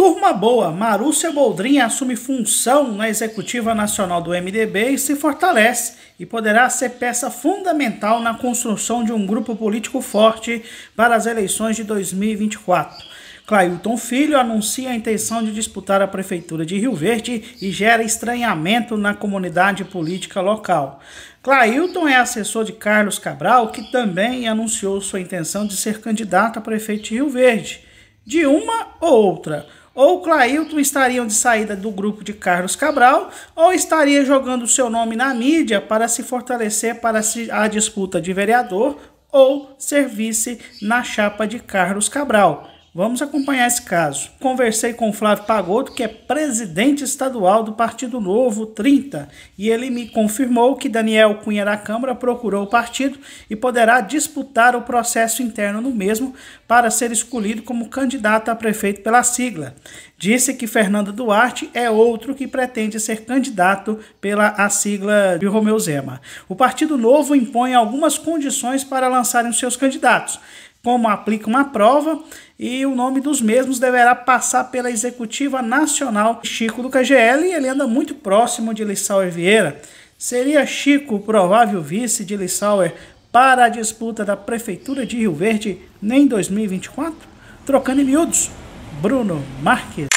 Turma boa, Marúcia Boldrin assume função na Executiva Nacional do MDB e se fortalece e poderá ser peça fundamental na construção de um grupo político forte para as eleições de 2024. Clailton Filho anuncia a intenção de disputar a Prefeitura de Rio Verde e gera estranhamento na comunidade política local. Clailton é assessor de Carlos Cabral, que também anunciou sua intenção de ser candidato a prefeito de Rio Verde. De uma ou outra ou Clailton estariam de saída do grupo de Carlos Cabral, ou estaria jogando seu nome na mídia para se fortalecer para a disputa de vereador ou servisse na chapa de Carlos Cabral. Vamos acompanhar esse caso. Conversei com Flávio Pagotto, que é presidente estadual do Partido Novo 30, e ele me confirmou que Daniel Cunha da Câmara procurou o partido e poderá disputar o processo interno no mesmo para ser escolhido como candidato a prefeito pela sigla. Disse que Fernando Duarte é outro que pretende ser candidato pela a sigla de Romeu Zema. O Partido Novo impõe algumas condições para lançarem os seus candidatos como aplica uma prova e o nome dos mesmos deverá passar pela Executiva Nacional. Chico do KGL, ele anda muito próximo de Lissauer Vieira. Seria Chico o provável vice de Lissauer para a disputa da Prefeitura de Rio Verde em 2024? Trocando em miúdos, Bruno Marques.